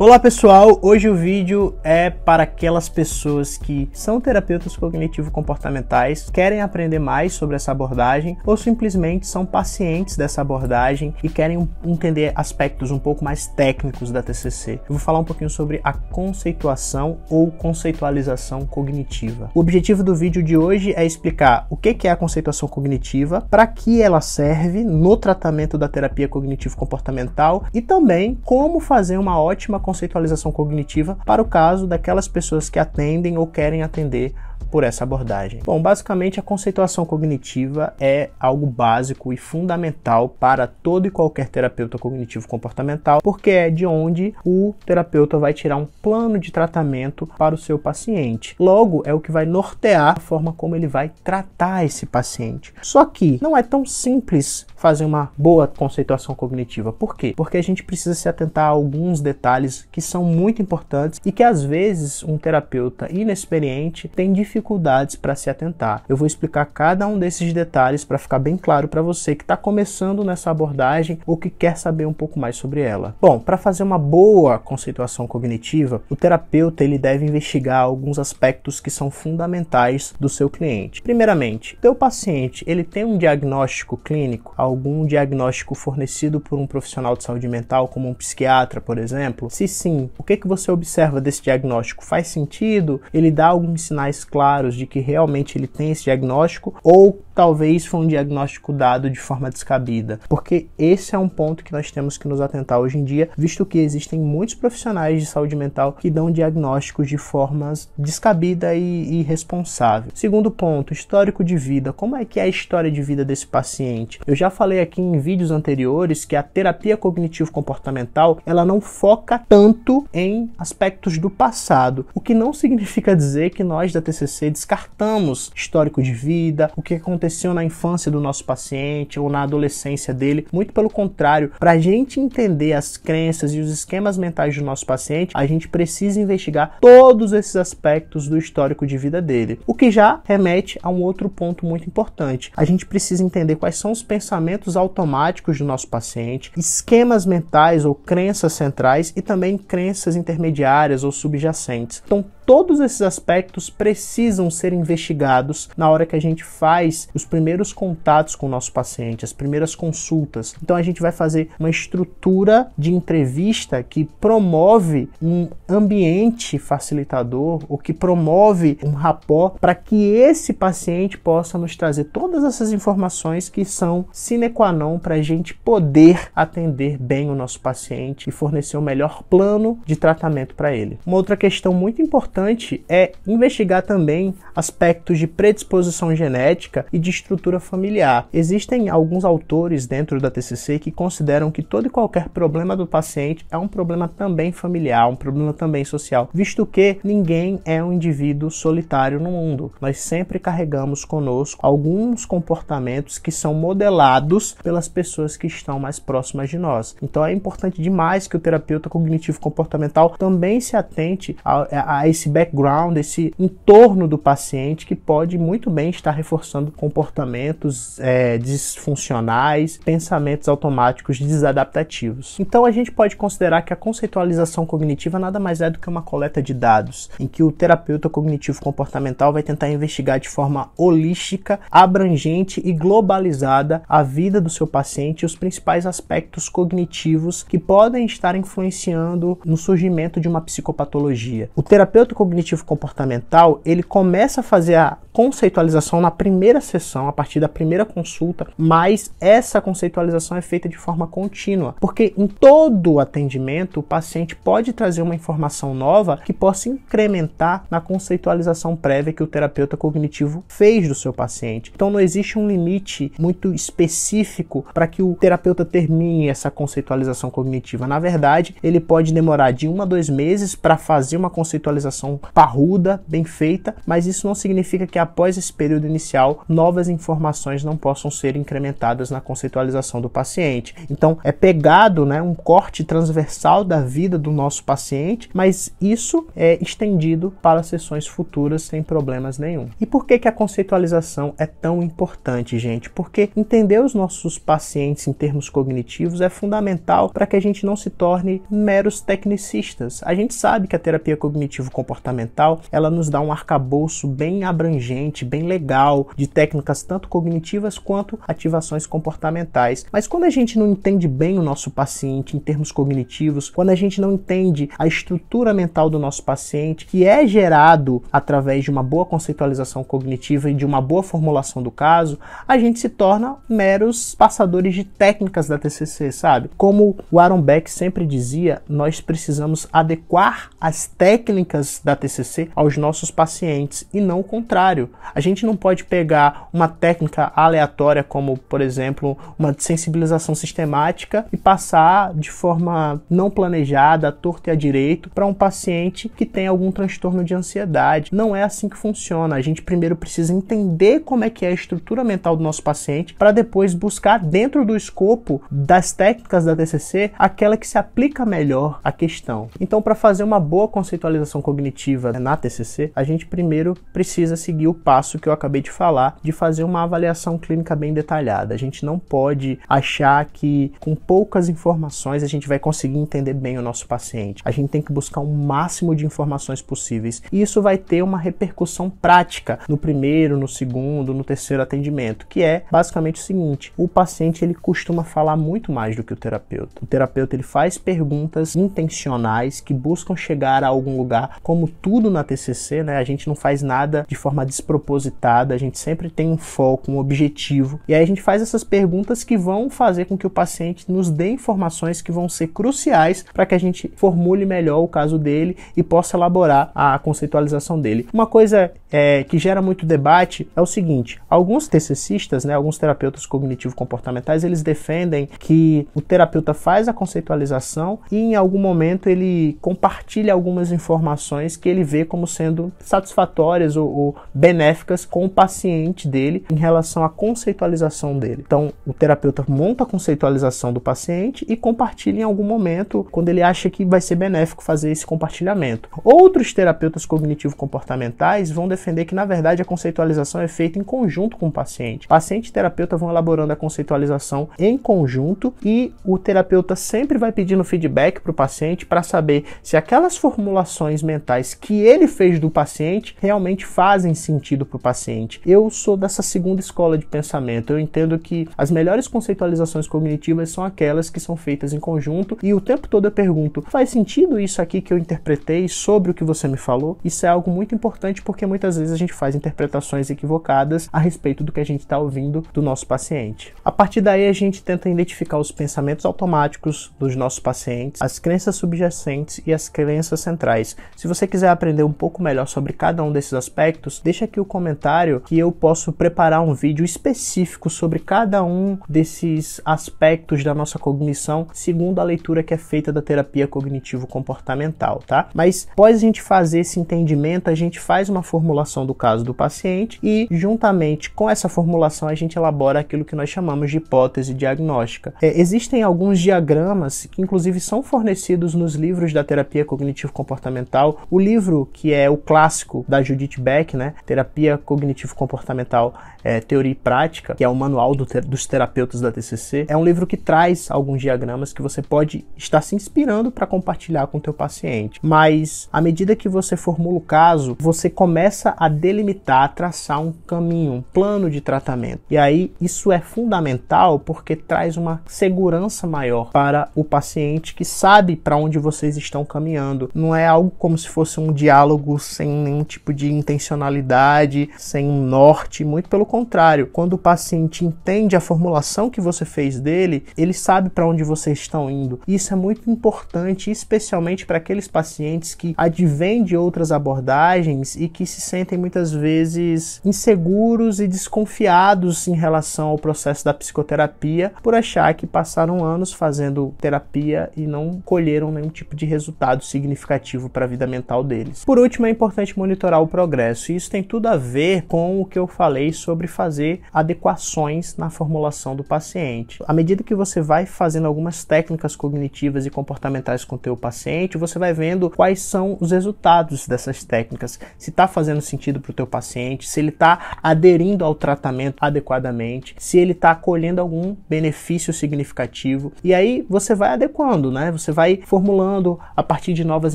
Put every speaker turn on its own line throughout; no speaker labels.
Olá pessoal, hoje o vídeo é para aquelas pessoas que são terapeutas cognitivo-comportamentais, querem aprender mais sobre essa abordagem ou simplesmente são pacientes dessa abordagem e querem entender aspectos um pouco mais técnicos da TCC. Eu vou falar um pouquinho sobre a conceituação ou conceitualização cognitiva. O objetivo do vídeo de hoje é explicar o que é a conceituação cognitiva, para que ela serve no tratamento da terapia cognitivo-comportamental e também como fazer uma ótima conceitualização cognitiva para o caso daquelas pessoas que atendem ou querem atender por essa abordagem. Bom, basicamente a conceituação cognitiva é algo básico e fundamental para todo e qualquer terapeuta cognitivo comportamental, porque é de onde o terapeuta vai tirar um plano de tratamento para o seu paciente. Logo, é o que vai nortear a forma como ele vai tratar esse paciente. Só que não é tão simples fazer uma boa conceituação cognitiva. Por quê? Porque a gente precisa se atentar a alguns detalhes que são muito importantes e que às vezes um terapeuta inexperiente tem dificuldades para se atentar. Eu vou explicar cada um desses detalhes para ficar bem claro para você que está começando nessa abordagem ou que quer saber um pouco mais sobre ela. Bom, para fazer uma boa conceituação cognitiva, o terapeuta ele deve investigar alguns aspectos que são fundamentais do seu cliente. Primeiramente, teu paciente ele tem um diagnóstico clínico algum diagnóstico fornecido por um profissional de saúde mental, como um psiquiatra, por exemplo? Se sim, o que, que você observa desse diagnóstico? Faz sentido? Ele dá alguns sinais claros de que realmente ele tem esse diagnóstico? Ou talvez foi um diagnóstico dado de forma descabida? Porque esse é um ponto que nós temos que nos atentar hoje em dia, visto que existem muitos profissionais de saúde mental que dão diagnósticos de formas descabida e irresponsável. Segundo ponto, histórico de vida. Como é que é a história de vida desse paciente? Eu já falei aqui em vídeos anteriores que a terapia cognitivo-comportamental ela não foca tanto em aspectos do passado, o que não significa dizer que nós da TCC descartamos histórico de vida, o que aconteceu na infância do nosso paciente ou na adolescência dele. Muito pelo contrário, para a gente entender as crenças e os esquemas mentais do nosso paciente, a gente precisa investigar todos esses aspectos do histórico de vida dele. O que já remete a um outro ponto muito importante. A gente precisa entender quais são os pensamentos comportamentos automáticos do nosso paciente, esquemas mentais ou crenças centrais e também crenças intermediárias ou subjacentes. Então, todos esses aspectos precisam ser investigados na hora que a gente faz os primeiros contatos com o nosso paciente, as primeiras consultas. Então a gente vai fazer uma estrutura de entrevista que promove um ambiente facilitador ou que promove um rapó para que esse paciente possa nos trazer todas essas informações que são sine qua non para a gente poder atender bem o nosso paciente e fornecer o melhor plano de tratamento para ele. Uma outra questão muito importante importante é investigar também aspectos de predisposição genética e de estrutura familiar. Existem alguns autores dentro da TCC que consideram que todo e qualquer problema do paciente é um problema também familiar, um problema também social, visto que ninguém é um indivíduo solitário no mundo. Nós sempre carregamos conosco alguns comportamentos que são modelados pelas pessoas que estão mais próximas de nós. Então é importante demais que o terapeuta cognitivo comportamental também se atente a, a, a esse esse background, esse entorno do paciente que pode muito bem estar reforçando comportamentos é, disfuncionais, pensamentos automáticos desadaptativos. Então a gente pode considerar que a conceitualização cognitiva nada mais é do que uma coleta de dados, em que o terapeuta cognitivo comportamental vai tentar investigar de forma holística, abrangente e globalizada a vida do seu paciente e os principais aspectos cognitivos que podem estar influenciando no surgimento de uma psicopatologia. O terapeuta terapeuta cognitivo comportamental, ele começa a fazer a conceitualização na primeira sessão, a partir da primeira consulta, mas essa conceitualização é feita de forma contínua, porque em todo o atendimento o paciente pode trazer uma informação nova que possa incrementar na conceitualização prévia que o terapeuta cognitivo fez do seu paciente. Então não existe um limite muito específico para que o terapeuta termine essa conceitualização cognitiva. Na verdade, ele pode demorar de um a dois meses para fazer uma conceitualização parruda, bem feita, mas isso não significa que a após esse período inicial, novas informações não possam ser incrementadas na conceitualização do paciente. Então, é pegado né, um corte transversal da vida do nosso paciente, mas isso é estendido para sessões futuras sem problemas nenhum. E por que, que a conceitualização é tão importante, gente? Porque entender os nossos pacientes em termos cognitivos é fundamental para que a gente não se torne meros tecnicistas. A gente sabe que a terapia cognitivo-comportamental ela nos dá um arcabouço bem abrangente inteligente, bem legal, de técnicas tanto cognitivas quanto ativações comportamentais. Mas quando a gente não entende bem o nosso paciente em termos cognitivos, quando a gente não entende a estrutura mental do nosso paciente, que é gerado através de uma boa conceitualização cognitiva e de uma boa formulação do caso, a gente se torna meros passadores de técnicas da TCC, sabe? Como o Aaron Beck sempre dizia, nós precisamos adequar as técnicas da TCC aos nossos pacientes e não o contrário a gente não pode pegar uma técnica aleatória, como por exemplo uma sensibilização sistemática, e passar de forma não planejada, à torta e a direito, para um paciente que tem algum transtorno de ansiedade. Não é assim que funciona. A gente primeiro precisa entender como é que é a estrutura mental do nosso paciente, para depois buscar dentro do escopo das técnicas da TCC aquela que se aplica melhor à questão. Então, para fazer uma boa conceitualização cognitiva na TCC, a gente primeiro precisa seguir o passo que eu acabei de falar de fazer uma avaliação clínica bem detalhada. A gente não pode achar que com poucas informações a gente vai conseguir entender bem o nosso paciente. A gente tem que buscar o um máximo de informações possíveis e isso vai ter uma repercussão prática no primeiro, no segundo, no terceiro atendimento, que é basicamente o seguinte: o paciente ele costuma falar muito mais do que o terapeuta. O terapeuta ele faz perguntas intencionais que buscam chegar a algum lugar, como tudo na TCC, né? A gente não faz nada de forma despropositada, a gente sempre tem um foco, um objetivo. E aí a gente faz essas perguntas que vão fazer com que o paciente nos dê informações que vão ser cruciais para que a gente formule melhor o caso dele e possa elaborar a conceitualização dele. Uma coisa é, que gera muito debate é o seguinte: alguns TCCistas, né, alguns terapeutas cognitivo-comportamentais, eles defendem que o terapeuta faz a conceitualização e em algum momento ele compartilha algumas informações que ele vê como sendo satisfatórias ou, ou bem benéficas com o paciente dele em relação à conceitualização dele. Então, o terapeuta monta a conceitualização do paciente e compartilha em algum momento quando ele acha que vai ser benéfico fazer esse compartilhamento. Outros terapeutas cognitivo-comportamentais vão defender que, na verdade, a conceitualização é feita em conjunto com o paciente. Paciente e terapeuta vão elaborando a conceitualização em conjunto e o terapeuta sempre vai pedindo feedback para o paciente para saber se aquelas formulações mentais que ele fez do paciente realmente fazem sentido sentido para o paciente. Eu sou dessa segunda escola de pensamento. Eu entendo que as melhores conceitualizações cognitivas são aquelas que são feitas em conjunto e o tempo todo eu pergunto: faz sentido isso aqui que eu interpretei sobre o que você me falou? Isso é algo muito importante porque muitas vezes a gente faz interpretações equivocadas a respeito do que a gente está ouvindo do nosso paciente. A partir daí a gente tenta identificar os pensamentos automáticos dos nossos pacientes, as crenças subjacentes e as crenças centrais. Se você quiser aprender um pouco melhor sobre cada um desses aspectos, deixa aqui o comentário que eu posso preparar um vídeo específico sobre cada um desses aspectos da nossa cognição, segundo a leitura que é feita da terapia cognitivo-comportamental, tá? Mas após a gente fazer esse entendimento, a gente faz uma formulação do caso do paciente e, juntamente com essa formulação, a gente elabora aquilo que nós chamamos de hipótese diagnóstica. É, existem alguns diagramas que, inclusive, são fornecidos nos livros da terapia cognitivo-comportamental. O livro que é o clássico da Judith Beck, né? Terapia Cognitivo-Comportamental é, Teoria e Prática, que é o manual do ter dos terapeutas da TCC, é um livro que traz alguns diagramas que você pode estar se inspirando para compartilhar com o teu paciente. Mas, à medida que você formula o caso, você começa a delimitar, a traçar um caminho, um plano de tratamento. E aí, isso é fundamental porque traz uma segurança maior para o paciente que sabe para onde vocês estão caminhando. Não é algo como se fosse um diálogo sem nenhum tipo de intencionalidade ansiedade, sem um norte, muito pelo contrário. Quando o paciente entende a formulação que você fez dele, ele sabe para onde vocês estão indo. Isso é muito importante, especialmente para aqueles pacientes que advêm de outras abordagens e que se sentem muitas vezes inseguros e desconfiados em relação ao processo da psicoterapia por achar que passaram anos fazendo terapia e não colheram nenhum tipo de resultado significativo para a vida mental deles. Por último, é importante monitorar o progresso. Isso tem tudo a ver com o que eu falei sobre fazer adequações na formulação do paciente. À medida que você vai fazendo algumas técnicas cognitivas e comportamentais com o teu paciente, você vai vendo quais são os resultados dessas técnicas, se está fazendo sentido para o teu paciente, se ele está aderindo ao tratamento adequadamente, se ele está colhendo algum benefício significativo. E aí você vai adequando, né? Você vai formulando a partir de novas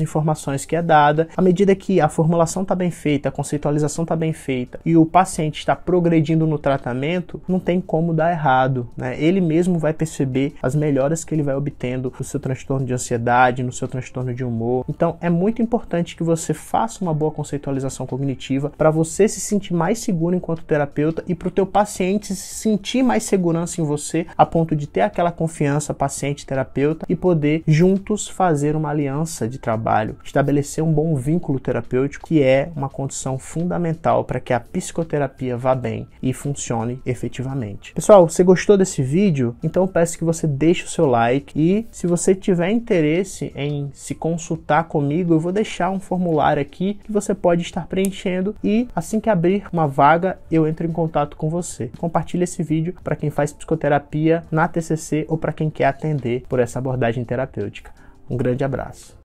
informações que é dada. À medida que a formulação está bem feita, a conceitualização está bem feita e o paciente está progredindo no tratamento, não tem como dar errado, né? Ele mesmo vai perceber as melhoras que ele vai obtendo no seu transtorno de ansiedade, no seu transtorno de humor. Então, é muito importante que você faça uma boa conceitualização cognitiva para você se sentir mais seguro enquanto terapeuta e para o teu paciente se sentir mais segurança em você a ponto de ter aquela confiança paciente-terapeuta e poder juntos fazer uma aliança de trabalho, estabelecer um bom vínculo terapêutico, que é uma condição fundamental fundamental para que a psicoterapia vá bem e funcione efetivamente. Pessoal, você gostou desse vídeo? Então peço que você deixe o seu like e se você tiver interesse em se consultar comigo, eu vou deixar um formulário aqui que você pode estar preenchendo e assim que abrir uma vaga, eu entro em contato com você. Compartilhe esse vídeo para quem faz psicoterapia na TCC ou para quem quer atender por essa abordagem terapêutica. Um grande abraço.